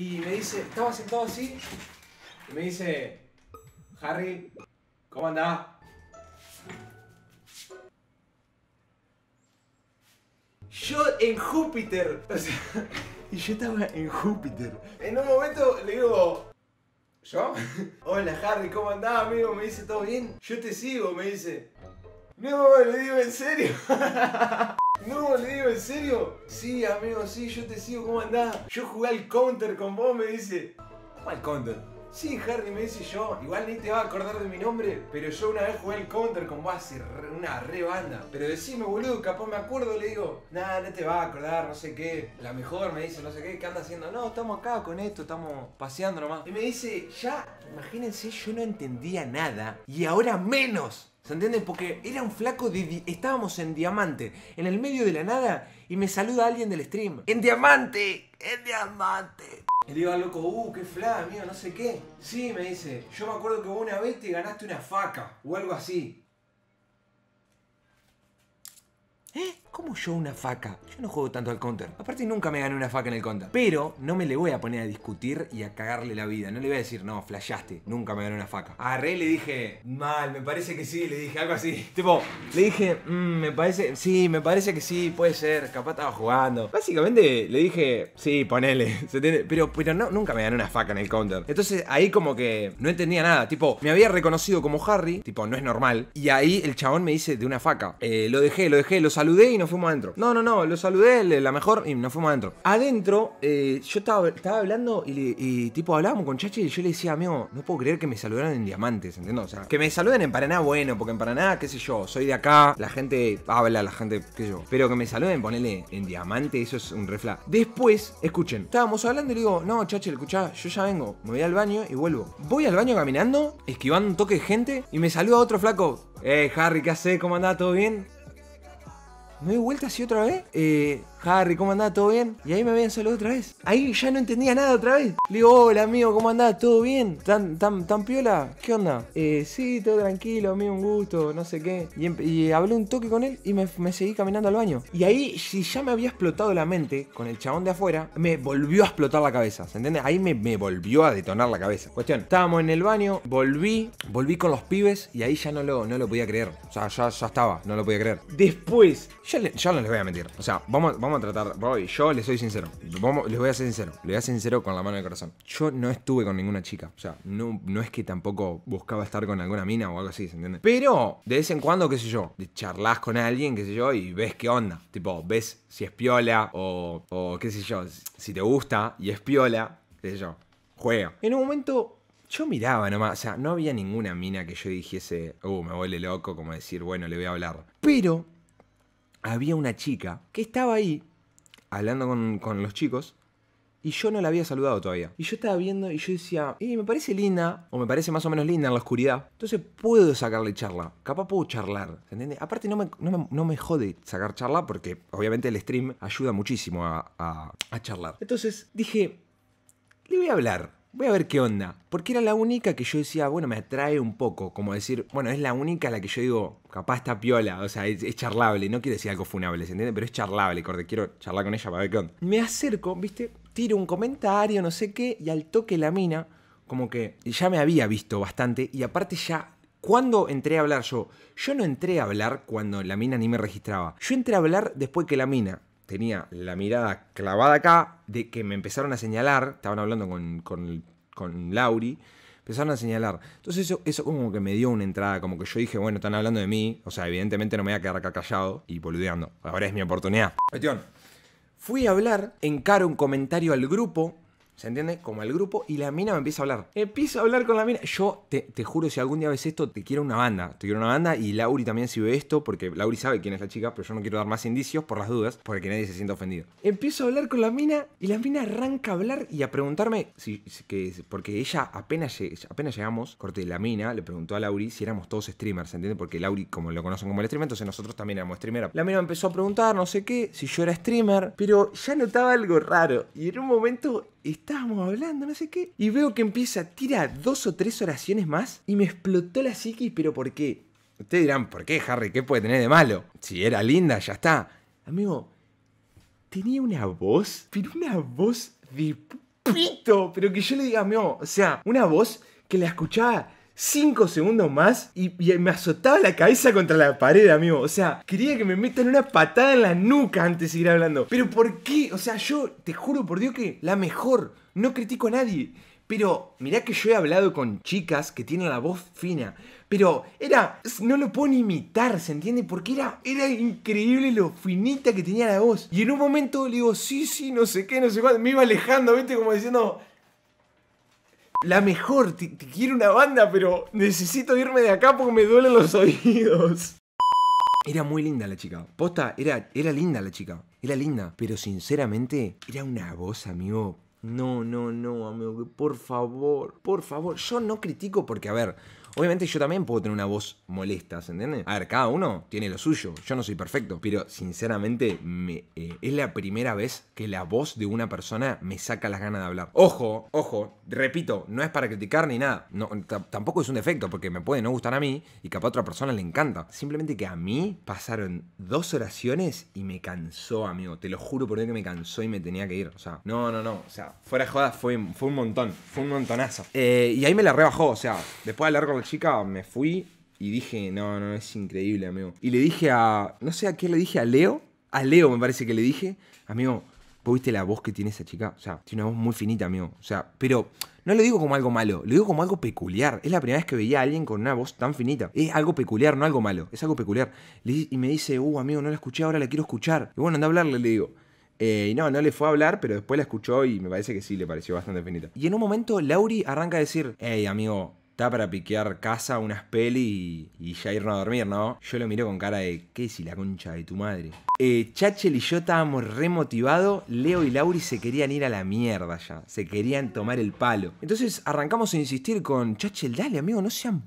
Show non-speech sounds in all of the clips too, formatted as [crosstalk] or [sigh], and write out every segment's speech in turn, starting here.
Y me dice, estaba sentado así. Y me dice, Harry, ¿cómo andás? Yo en Júpiter. [laughs] y yo estaba en Júpiter. En un momento le digo, ¿yo? [laughs] Hola Harry, ¿cómo andás, amigo? Me dice, ¿todo bien? Yo te sigo, me dice. No, le digo, ¿en serio? [laughs] No, le digo, ¿en serio? Sí, amigo, sí, yo te sigo, ¿cómo andás? Yo jugué al counter con vos, me dice. ¿Cómo al counter? Sí, Harry, me dice yo. Igual ni te va a acordar de mi nombre, pero yo una vez jugué al counter con vos así, una re banda. Pero decime, boludo, capaz me acuerdo, le digo, nah, no te va a acordar, no sé qué. La mejor me dice, no sé qué, ¿qué anda haciendo? No, estamos acá con esto, estamos paseando nomás. Y me dice, ya, imagínense, yo no entendía nada y ahora menos. ¿Se entiende? Porque era un flaco de... Estábamos en diamante, en el medio de la nada, y me saluda alguien del stream. ¡En diamante! ¡En diamante! Y le digo al loco, uh, qué fla, amigo, no sé qué. Sí, me dice, yo me acuerdo que una vez te ganaste una faca, o algo así. ¿Eh? ¿Cómo yo una faca? Yo no juego tanto al counter. Aparte nunca me gané una faca en el counter. Pero no me le voy a poner a discutir y a cagarle la vida. No le voy a decir, no, flashaste, nunca me gané una faca. Agarré y le dije, mal, me parece que sí, le dije algo así. [laughs] Tipo, le dije, mmm, me parece, sí, me parece que sí, puede ser, capaz estaba jugando. Básicamente le dije, sí, ponele, [laughs] Pero, pero no, nunca me gané una faca en el counter. Entonces ahí como que no entendía nada. Tipo, me había reconocido como Harry, tipo, no es normal. Y ahí el chabón me dice de una faca. Eh, lo dejé, lo dejé, lo saludé y no fuimos adentro. No, no, no, lo saludé, la mejor, y nos fuimos adentro. Adentro, eh, yo estaba, estaba hablando y, tipo hablábamos con Chachi y yo le decía, amigo, no puedo creer que me saludaran en diamantes, ¿entendés? O sea, que me saluden en Paraná, bueno, porque en Paraná, qué sé yo, soy de acá, la gente habla, la gente, qué sé yo. Pero que me saluden, ponele en diamante, eso es un refla. Después, escuchen, estábamos hablando y le digo, no, Chachi, escuchá, yo ya vengo, me voy al baño y vuelvo. Voy al baño caminando, esquivando un toque de gente y me saluda otro flaco. Eh, Harry, ¿qué hace? ¿Cómo andás? ¿Todo bien? ¿No doy vuelta así otra vez. Eh, Harry, ¿cómo andás? ¿Todo bien? Y ahí me habían saludado otra vez. Ahí ya no entendía nada otra vez. Le digo, hola amigo, ¿cómo andás? ¿Todo bien? ¿Tan, tan, tan piola? ¿Qué onda? Eh, sí, todo tranquilo, amigo, un gusto, no sé qué. Y, hablé un toque con él y me, seguí caminando al baño. Y ahí, si ya me había explotado la mente con el chabón de afuera, me volvió a explotar la cabeza, ¿se entiende? Ahí me, volvió a detonar la cabeza. Cuestión, estábamos en el baño, volví, volví con los pibes y ahí ya no lo, no lo podía creer. O sea, ya, estaba, no lo podía creer. Después, ya, no les voy a mentir. O sea, vamos vamos a tratar, yo les soy sincero, les voy a ser sincero, les voy a ser sincero con la mano del corazón. Yo no estuve con ninguna chica, o sea, no, no es que tampoco buscaba estar con alguna mina o algo así, ¿se entiende? Pero de vez en cuando, qué sé yo, charlas con alguien, qué sé yo, y ves qué onda, tipo, ves si es piola o, o qué sé yo, si te gusta y es piola, qué sé yo, juega. En un momento yo miraba nomás, o sea, no había ninguna mina que yo dijese, uh, me huele loco, como decir, bueno, le voy a hablar. Pero había una chica que estaba ahí hablando con, los chicos y yo no la había saludado todavía. Y yo estaba viendo y yo decía, eh, me parece linda, o me parece más o menos linda en la oscuridad. Entonces puedo sacarle charla, capaz puedo charlar, ¿se entiende? Aparte no me, no, me, jode sacar charla porque obviamente el stream ayuda muchísimo a, a charlar. Entonces dije, le voy a hablar voy a ver qué onda. Porque era la única que yo decía, bueno, me atrae un poco. Como decir, bueno, es la única a la que yo digo, capaz está piola. O sea, es, charlable. No quiere decir algo funable, ¿se entiende? Pero es charlable, corte. Quiero charlar con ella para ver qué onda. Me acerco, ¿viste? Tiro un comentario, no sé qué. Y al toque la mina, como que ya me había visto bastante. Y aparte ya ¿Cuándo entré a hablar yo? Yo no entré a hablar cuando la mina ni me registraba. Yo entré a hablar después que la mina tenía la mirada clavada acá, de que me empezaron a señalar, estaban hablando con, con, Lauri, empezaron a señalar. Entonces eso, eso como que me dio una entrada, como que yo dije, bueno, están hablando de mí, o sea, evidentemente no me voy a quedar acá callado y boludeando. Ahora es mi oportunidad. Cuestión. Fui a hablar, encaro un comentario al grupo, ¿Se entiende? Como el grupo. Y la mina me empieza a hablar. Empiezo a hablar con la mina. Yo te, juro, si algún día ves esto, te quiero una banda. Te quiero una banda. Y Lauri también si ve esto, porque Lauri sabe quién es la chica, pero yo no quiero dar más indicios por las dudas, para que nadie se sienta ofendido. Empiezo a hablar con la mina y la mina arranca a hablar y a preguntarme si, porque ella apenas, llegamos, corte la mina, le preguntó a Lauri si éramos todos streamers, ¿se entiende? Porque Lauri, como lo conocen como el streamer, entonces nosotros también éramos streamer. La mina empezó a preguntar, no sé qué, si yo era streamer, pero ya notaba algo raro. Y en un momento estábamos hablando, no sé qué. Y veo que empieza, tira dos o tres oraciones más y me explotó la psiquis, pero ¿por qué? Ustedes dirán, ¿por qué Harry? ¿Qué puede tener de malo? Si era linda, ya está. Amigo, tenía una voz, pero una voz de pito, pero que yo le diga, amigo, o sea, una voz que la escuchaba 5 segundos más y, me azotaba la cabeza contra la pared, amigo. O sea, quería que me metan una patada en la nuca antes de seguir hablando. Pero ¿por qué? O sea, yo te juro por Dios que la mejor. No critico a nadie. Pero mirá que yo he hablado con chicas que tienen la voz fina. Pero era. No lo puedo ni imitar, ¿se entiende? Porque era, era increíble lo finita que tenía la voz. Y en un momento le digo, sí, sí, no sé qué, no sé cuándo. Me iba alejando, ¿viste? Como diciendo, la mejor, te, quiero una banda, pero necesito irme de acá porque me duelen los oídos. Era muy linda la chica. Posta, era, era linda la chica. Era linda. Pero sinceramente, era una voz, amigo. No, no, no, amigo. Por favor, por favor. Yo no critico porque, a ver, Obviamente yo también puedo tener una voz molesta, ¿se entiende? A ver, cada uno tiene lo suyo, yo no soy perfecto, pero sinceramente me, eh, es la primera vez que la voz de una persona me saca las ganas de hablar. Ojo, ojo, repito, no es para criticar ni nada, no, tampoco es un defecto porque me puede no gustar a mí y capaz a otra persona le encanta. Simplemente que a mí pasaron dos oraciones y me cansó, amigo, te lo juro por Dios que me cansó y me tenía que ir, o sea, no, no, no, o sea, fuera de jodas fue, fue un montón, fue un montonazo. Eh, y ahí me la rebajó, o sea, después de hablar con chica, me fui y dije, no, no, es increíble, amigo. Y le dije a, no sé a qué le dije, a Leo. A Leo me parece que le dije, amigo, vos viste la voz que tiene esa chica. O sea, tiene una voz muy finita, amigo. O sea, pero no lo digo como algo malo, lo digo como algo peculiar. Es la primera vez que veía a alguien con una voz tan finita. Es algo peculiar, no algo malo, es algo peculiar. Y me dice, uh, amigo, no la escuché, ahora la quiero escuchar. Y bueno, anda a hablarle, le digo. Eh, y no, no le fue a hablar, pero después la escuchó y me parece que sí, le pareció bastante finita. Y en un momento, Lauri arranca a decir, hey, amigo, está para piquear casa, unas peli y, ya irnos a dormir, ¿no? Yo lo miro con cara de, ¿qué si la concha de tu madre? Eh, Chachel y yo estábamos re Leo y Lauri se querían ir a la mierda ya, se querían tomar el palo. Entonces arrancamos a insistir con, Chachel, dale amigo, no sean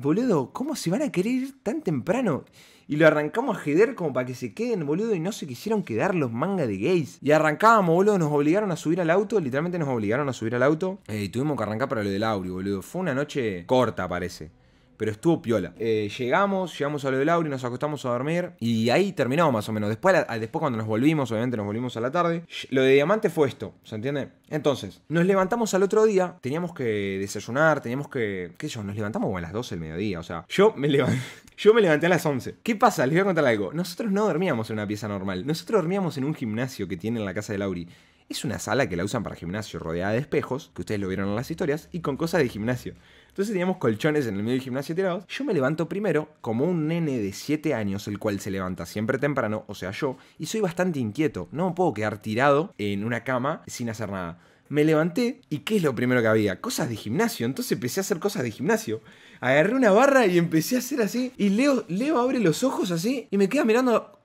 boludo, ¿cómo se van a querer ir tan temprano? Y lo arrancamos a jeder como para que se queden, boludo, y no se quisieron quedar los manga de gays. Y arrancábamos, boludo, nos obligaron a subir al auto, literalmente nos obligaron a subir al auto. Eh, y tuvimos que arrancar para lo del audio, boludo. Fue una noche corta, parece pero estuvo piola. Eh, llegamos, llegamos a lo de Lauri, nos acostamos a dormir y ahí terminamos más o menos. Después, después cuando nos volvimos, obviamente nos volvimos a la tarde, lo de Diamante fue esto, ¿se entiende? Entonces, nos levantamos al otro día, teníamos que desayunar, teníamos que, qué sé yo, nos levantamos a las 12 del mediodía, o sea, yo me levanté. [laughs] Yo me levanté a las 11. ¿Qué pasa? Les voy a contar algo. Nosotros no dormíamos en una pieza normal. Nosotros dormíamos en un gimnasio que tiene en la casa de Lauri. Es una sala que la usan para gimnasio, rodeada de espejos, que ustedes lo vieron en las historias, y con cosas de gimnasio. Entonces teníamos colchones en el medio del gimnasio tirados. Yo me levanto primero, como un nene de 7 años, el cual se levanta siempre temprano, o sea yo, y soy bastante inquieto. No me puedo quedar tirado en una cama sin hacer nada. Me levanté y ¿qué es lo primero que había? Cosas de gimnasio. Entonces empecé a hacer cosas de gimnasio. Agarré una barra y empecé a hacer así. Y Leo, Leo abre los ojos así y me queda mirando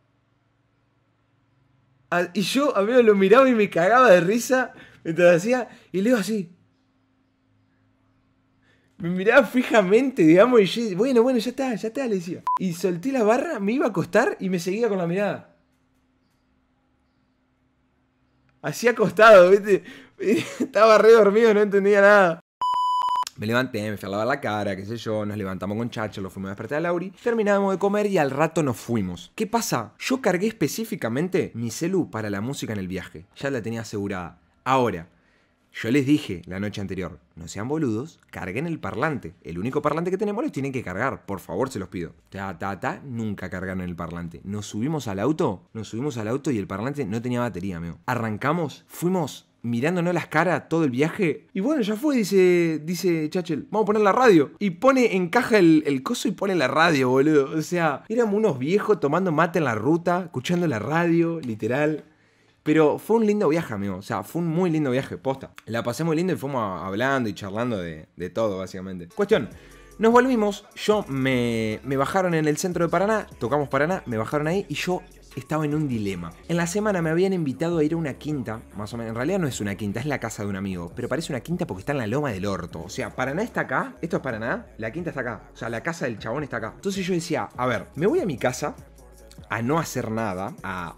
y yo a mí lo miraba y me cagaba de risa mientras hacía. Y Leo así me miraba fijamente, digamos, y bueno, bueno, ya está, ya está, le decía. Y solté la barra, me iba a acostar y me seguía con la mirada. Así acostado, ¿viste? [laughs] Estaba re dormido, no entendía nada. Me levanté, me fui a la cara, qué sé yo, nos levantamos con Chacho, lo fuimos a despertar a Lauri, terminamos de comer y al rato nos fuimos. ¿Qué pasa? Yo cargué específicamente mi celu para la música en el viaje, ya la tenía asegurada. Ahora, yo les dije la noche anterior, no sean boludos, carguen el parlante. El único parlante que tenemos los tienen que cargar, por favor, se los pido. Ta, ta, ta, nunca cargaron el parlante. Nos subimos al auto, nos subimos al auto y el parlante no tenía batería, amigo. Arrancamos, fuimos mirándonos las caras todo el viaje. Y bueno, ya fue, dice, dice Chachel, vamos a poner la radio. Y pone, encaja el, el coso y pone la radio, boludo. O sea, éramos unos viejos tomando mate en la ruta, escuchando la radio, literal. Pero fue un lindo viaje, amigo. O sea, fue un muy lindo viaje, posta. La pasé muy lindo y fuimos hablando y charlando de, todo, básicamente. Cuestión. Nos volvimos, yo me, me bajaron en el centro de Paraná, tocamos Paraná, me bajaron ahí y yo estaba en un dilema. En la semana me habían invitado a ir a una quinta, más o menos. En realidad no es una quinta, es la casa de un amigo, pero parece una quinta porque está en la loma del orto. O sea, Paraná está acá, esto es Paraná, la quinta está acá, o sea, la casa del chabón está acá. Entonces yo decía, a ver, me voy a mi casa a no hacer nada, a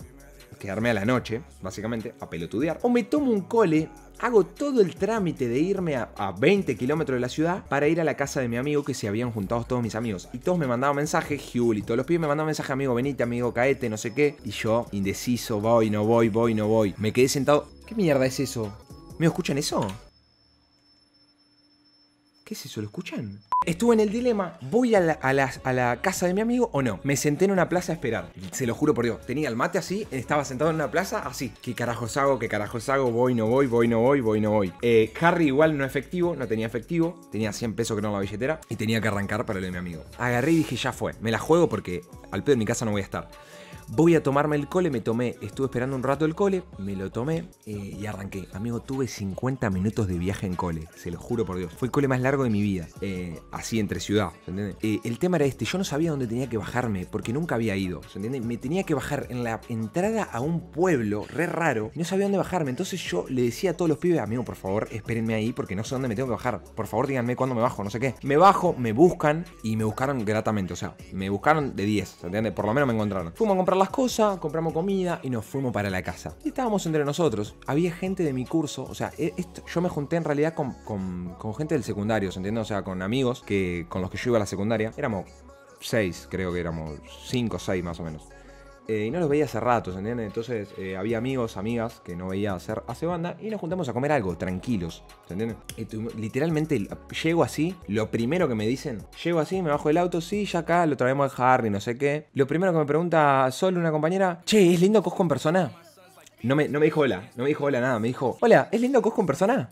quedarme a la noche, básicamente, a pelotudear. O me tomo un cole, hago todo el trámite de irme a, 20 kilómetros de la ciudad para ir a la casa de mi amigo que se habían juntado todos mis amigos. Y todos me mandaban mensajes, Julie. y todos los pibes me mandaban mensajes, amigo, venite, amigo, caete, no sé qué. Y yo, indeciso, voy, no voy, voy, no voy. Me quedé sentado. ¿Qué mierda es eso? ¿Me escuchan eso? ¿Qué es eso? ¿Lo escuchan? Estuve en el dilema, ¿voy a la, casa de mi amigo o no? Me senté en una plaza a esperar. Se lo juro por Dios, tenía el mate así, estaba sentado en una plaza así. ¿Qué carajos hago? ¿Qué carajos hago? Voy, no voy, voy, no voy, voy, no voy. Eh, Harry igual no efectivo, no tenía efectivo, tenía 100 pesos que no en la billetera y tenía que arrancar para el de mi amigo. Agarré y dije, ya fue, me la juego porque al pedo de mi casa no voy a estar voy a tomarme el cole, me tomé, estuve esperando un rato el cole, me lo tomé eh, y arranqué. Amigo, tuve 50 minutos de viaje en cole, se lo juro por Dios. Fue el cole más largo de mi vida, eh, así entre ciudad, ¿se entiende? Eh, el tema era este, yo no sabía dónde tenía que bajarme porque nunca había ido, ¿se entiende? Me tenía que bajar en la entrada a un pueblo re raro, no sabía dónde bajarme, entonces yo le decía a todos los pibes, amigo, por favor, espérenme ahí porque no sé dónde me tengo que bajar, por favor díganme cuándo me bajo, no sé qué. Me bajo, me buscan y me buscaron gratamente, o sea, me buscaron de 10, ¿se entiende? Por lo menos me encontraron. a comprar las cosas, compramos comida y nos fuimos para la casa. Y estábamos entre nosotros. Había gente de mi curso, o sea, e-, yo me junté en realidad con, gente del secundario, ¿se entiende? O sea, con amigos que, con los que yo iba a la secundaria. Éramos seis, creo que éramos cinco o seis más o menos. Eh, y no los veía hace rato, ¿entienden? Entonces eh, había amigos, amigas que no veía hacer hace banda y nos juntamos a comer algo, tranquilos, ¿entienden? literalmente llego así, lo primero que me dicen, llego así, me bajo del auto, sí, ya acá lo traemos de Harry, no sé qué. Lo primero que me pregunta solo una compañera, che, ¿es lindo Cosco en persona? No me, no me dijo hola, no me dijo hola nada, me dijo, hola, ¿es lindo Cosco en persona?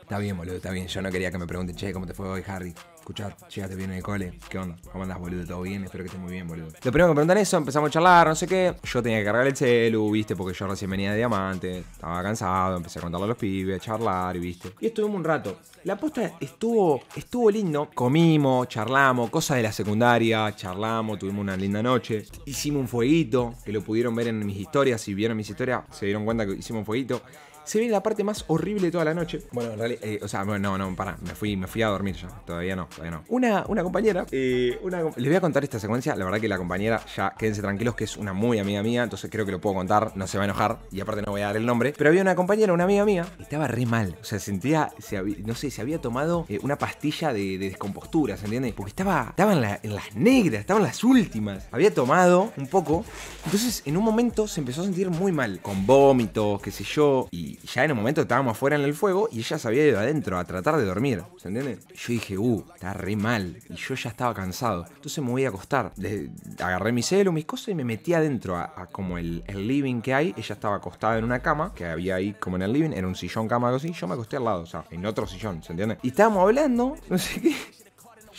Está bien, boludo, está bien. Yo no quería que me pregunten, che, ¿cómo te fue hoy, Harry? escuchad llegaste bien en el cole, ¿qué onda? ¿Cómo andas, boludo? ¿Todo bien? Espero que estés muy bien, boludo. Lo primero que me preguntan eso, empezamos a charlar, no sé qué. Yo tenía que cargar el celu, viste, porque yo recién venía de diamante, estaba cansado, empecé a contarle a los pibes, a charlar, viste. Y estuvimos un rato. La posta estuvo, estuvo lindo. Comimos, charlamos, cosas de la secundaria, charlamos, tuvimos una linda noche. Hicimos un fueguito, que lo pudieron ver en mis historias. Si vieron mis historias, se dieron cuenta que hicimos un fueguito se viene la parte más horrible de toda la noche. Bueno, en realidad, eh, o sea, no, no, pará, me fui, me fui a dormir ya, todavía no, todavía no. Una, una compañera, eh, les voy a contar esta secuencia, la verdad que la compañera, ya quédense tranquilos, que es una muy amiga mía, entonces creo que lo puedo contar, no se va a enojar, y aparte no voy a dar el nombre, pero había una compañera, una amiga mía, estaba re mal, o sea, sentía, no sé, se había tomado eh, una pastilla de, de descompostura, ¿se entiende? Porque estaba, estaba en, las negras, Estaba en las últimas, había tomado un poco, entonces en un momento se empezó a sentir muy mal, con vómitos, qué sé yo, y ya en un momento estábamos afuera en el fuego y ella se había ido adentro a tratar de dormir. ¿Se entiende? Yo dije, uh, está re mal. Y yo ya estaba cansado. Entonces me voy a acostar. agarré mi celo, mis cosas y me metí adentro a, como el, el, living que hay. Ella estaba acostada en una cama que había ahí como en el living. Era un sillón, cama, algo así. Yo me acosté al lado, o sea, en otro sillón, ¿se entiende? Y estábamos hablando, [laughs] no sé qué.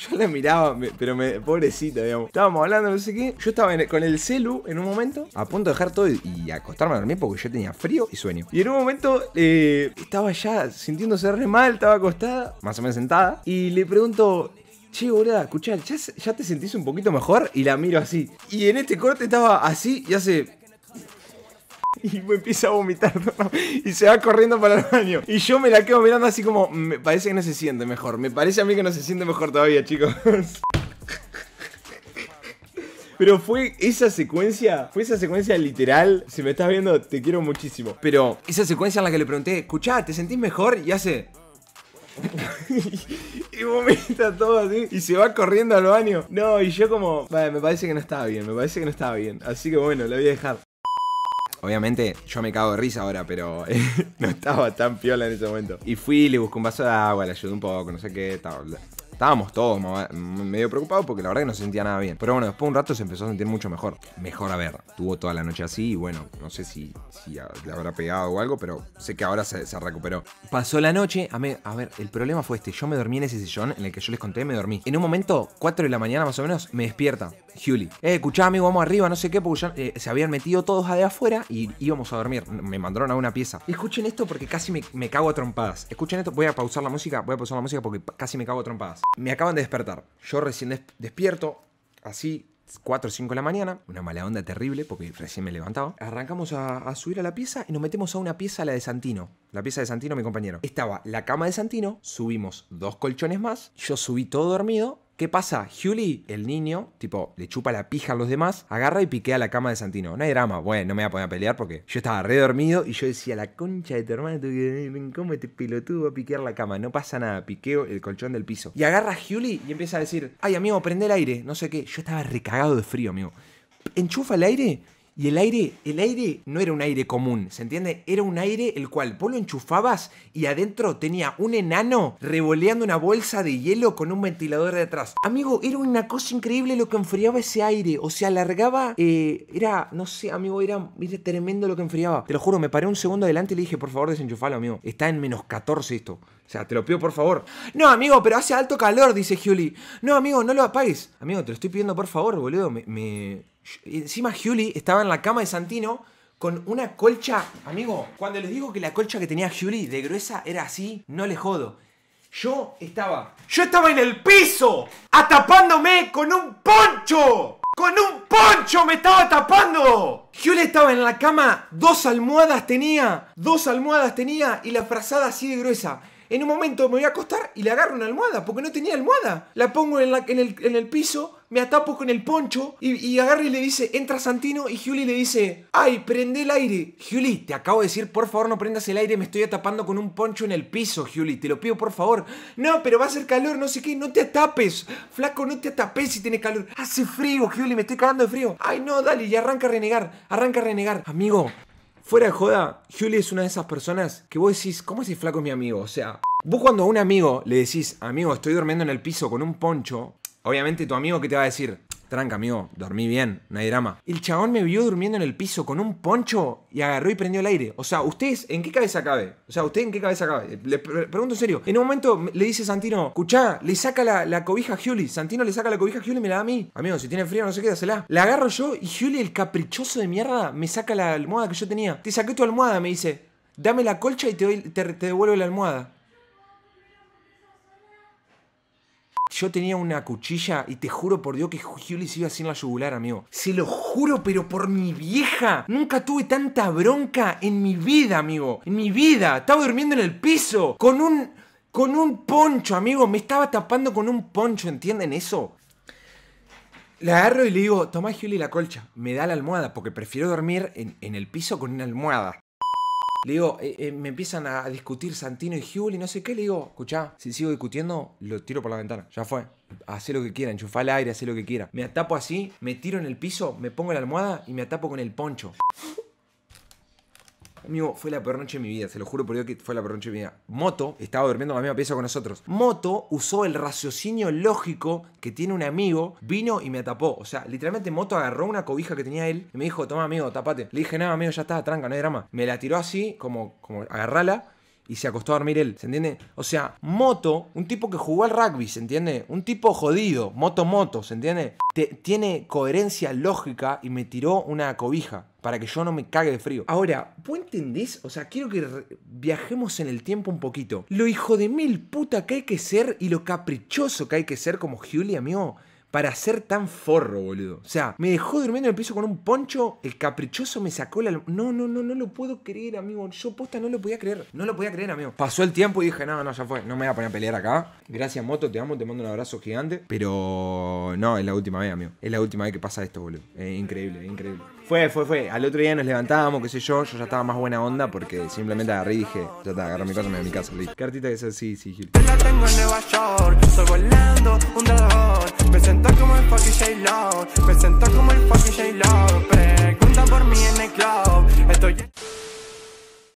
Yo la miraba, pero me, pobrecita, digamos. Estábamos hablando, no sé qué. Yo estaba con el celu en un momento, a punto de dejar todo y, acostarme a dormir porque yo tenía frío y sueño. Y en un momento eh, estaba ya sintiéndose re mal, estaba acostada, más o menos sentada. Y le pregunto, che, boluda, escuchá, ¿ya, ¿ya, te sentís un poquito mejor? Y la miro así. Y en este corte estaba así y hace. [laughs] y empieza a vomitar y se va corriendo para el baño. Y yo me la quedo mirando así como, me parece que no se siente mejor. Me parece a mí que no se siente mejor todavía, chicos. [laughs] Pero fue esa secuencia, fue esa secuencia literal. Si me estás viendo, te quiero muchísimo. Pero esa secuencia en la que le pregunté, escuchá, ¿te sentís mejor? Y hace... [laughs] y vomita todo así y se va corriendo al baño. No, y yo como, me parece que no estaba bien, me parece que no estaba bien. Así que bueno, la voy a dejar. Obviamente yo me cago de risa ahora, pero eh, [laughs] no estaba tan piola en ese momento. Y fui, le busqué un vaso de agua, le ayudé un poco, no sé qué, tal estábamos todos medio preocupados porque la verdad que no sentía nada bien. Pero bueno, después de un rato se empezó a sentir mucho mejor. Mejor a ver. Tuvo toda la noche así y bueno, no sé si, le habrá pegado o algo, pero sé que ahora se, recuperó. Pasó la noche. A, ver, el problema fue este. Yo me dormí en ese sillón en el que yo les conté, me dormí. En un momento, 4 de la mañana más o menos, me despierta. Julie. Eh, escuchá, amigo, vamos arriba, no sé qué, porque eh, se habían metido todos de afuera y íbamos a dormir. Me mandaron a una pieza. Escuchen esto porque casi me, me cago a trompadas. Escuchen esto, voy a pausar la música, voy a pausar la música porque casi me cago a trompadas. Me acaban de despertar. Yo recién despierto, así, 4 o 5 de la mañana. Una mala onda terrible, porque recién me levantaba. Arrancamos a, a, subir a la pieza y nos metemos a una pieza, la de Santino. La pieza de Santino, mi compañero. Estaba la cama de Santino, subimos dos colchones más. Yo subí todo dormido ¿Qué pasa? Juli el niño, tipo, le chupa la pija a los demás, agarra y piquea la cama de Santino. No hay drama, bueno, no me voy a poner a pelear porque yo estaba re dormido y yo decía, la concha de tu hermano, ¿cómo te este pelotudo a piquear la cama? No pasa nada, piqueo el colchón del piso. Y agarra a y empieza a decir, ay amigo, prende el aire, no sé qué. Yo estaba recagado de frío, amigo. Enchufa el aire y el aire, el aire no era un aire común, ¿se entiende? Era un aire el cual vos lo enchufabas y adentro tenía un enano revoleando una bolsa de hielo con un ventilador de atrás. Amigo, era una cosa increíble lo que enfriaba ese aire. O sea, alargaba. Eh, era, no sé, amigo, era, mire tremendo lo que enfriaba. Te lo juro, me paré un segundo adelante y le dije, por favor, desenchufalo, amigo. Está en menos 14 esto. O sea, te lo pido por favor. No, amigo, pero hace alto calor, dice Julie. No, amigo, no lo apagues. Amigo, te lo estoy pidiendo por favor, boludo. me, me... Encima Julie estaba en la cama de Santino con una colcha, amigo, cuando les digo que la colcha que tenía Julie de gruesa era así, no le jodo. Yo estaba, yo estaba en el piso, atapándome con un poncho. ¡Con un poncho me estaba tapando! Julie estaba en la cama, dos almohadas tenía, dos almohadas tenía y la frazada así de gruesa. En un momento me voy a acostar y le agarro una almohada, porque no tenía almohada. La pongo en, la, en, el, en el piso, me atapo con el poncho y, y y le dice, entra Santino y Juli le dice, ay, prende el aire. Juli, te acabo de decir, por favor no prendas el aire, me estoy atapando con un poncho en el piso, Juli, te lo pido por favor. No, pero va a hacer calor, no sé qué, no te atapes. Flaco, no te atapes si tienes calor. Hace frío, Juli, me estoy cagando de frío. Ay, no, dale, y arranca a renegar, arranca a renegar. Amigo, fuera de joda, Juli es una de esas personas que vos decís, ¿cómo ese flaco mi amigo? O sea... Vos cuando a un amigo le decís, amigo, estoy durmiendo en el piso con un poncho, Obviamente tu amigo que te va a decir, tranca amigo, dormí bien, no hay drama. El chabón me vio durmiendo en el piso con un poncho y agarró y prendió el aire. O sea, ¿ustedes en qué cabeza cabe? O sea, ¿usted en qué cabeza cabe? Le pregunto en serio. En un momento le dice Santino, escuchá, le saca la, cobija a Julie. Santino le saca la cobija a Julie, y me la da a mí. Amigo, si tiene frío no sé qué, dásela. La agarro yo y Julie el caprichoso de mierda, me saca la almohada que yo tenía. Te saqué tu almohada, me dice. Dame la colcha y te, doy, te, te devuelvo la almohada. Yo tenía una cuchilla y te juro por Dios que se iba sin la yugular, amigo. Se lo juro, pero por mi vieja. Nunca tuve tanta bronca en mi vida, amigo. En mi vida. Estaba durmiendo en el piso. Con un... Con un poncho, amigo. Me estaba tapando con un poncho, ¿entienden eso? Le agarro y le digo, toma Juli la colcha, me da la almohada, porque prefiero dormir en, en el piso con una almohada. Le digo, eh, eh, me empiezan a discutir Santino y Hugh y no sé qué. Le digo, escuchá, si sigo discutiendo, lo tiro por la ventana. Ya fue. Hacé lo que quiera, enchufá el aire, hacé lo que quiera. Me atapo así, me tiro en el piso, me pongo la almohada y me atapo con el poncho. Amigo, fue la peor noche de mi vida, se lo juro por Dios que fue la peor noche de mi vida. Moto estaba durmiendo en la misma pieza con nosotros. Moto usó el raciocinio lógico que tiene un amigo, vino y me tapó. O sea, literalmente Moto agarró una cobija que tenía él y me dijo, toma amigo, tapate. Le dije, nada amigo, ya está, tranca, no hay drama. Me la tiró así, como, como agarrala y se acostó a dormir él, ¿se entiende? O sea, Moto, un tipo que jugó al rugby, ¿se entiende? Un tipo jodido, Moto Moto, ¿se entiende? tiene coherencia lógica y me tiró una cobija para que yo no me cague de frío. Ahora, ¿vos entendés? O sea, quiero que viajemos en el tiempo un poquito. Lo hijo de mil puta que hay que ser y lo caprichoso que hay que ser como Julia, amigo. Para ser tan forro, boludo. O sea, me dejó durmiendo en el piso con un poncho. El caprichoso me sacó la. No, no, no, no lo puedo creer, amigo. Yo posta no lo podía creer. No lo podía creer, amigo. Pasó el tiempo y dije, no, no, ya fue. No me voy a poner a pelear acá. Gracias, moto. Te amo, te mando un abrazo gigante. Pero no, es la última vez, amigo. Es la última vez que pasa esto, boludo. Es increíble, increíble. Fue, fue, fue. Al otro día nos levantábamos, qué sé yo. Yo ya estaba más buena onda porque simplemente agarré y dije, ya está, agarro mi cosa, me voy a mi casa. Listo. Cartita que es así, sí, Gil. la tengo en Nueva York, soy volando, un dolor. Me sentó como el fucking J-Lo, me sentó como el fucking j love Pregunta por mí en el club, estoy...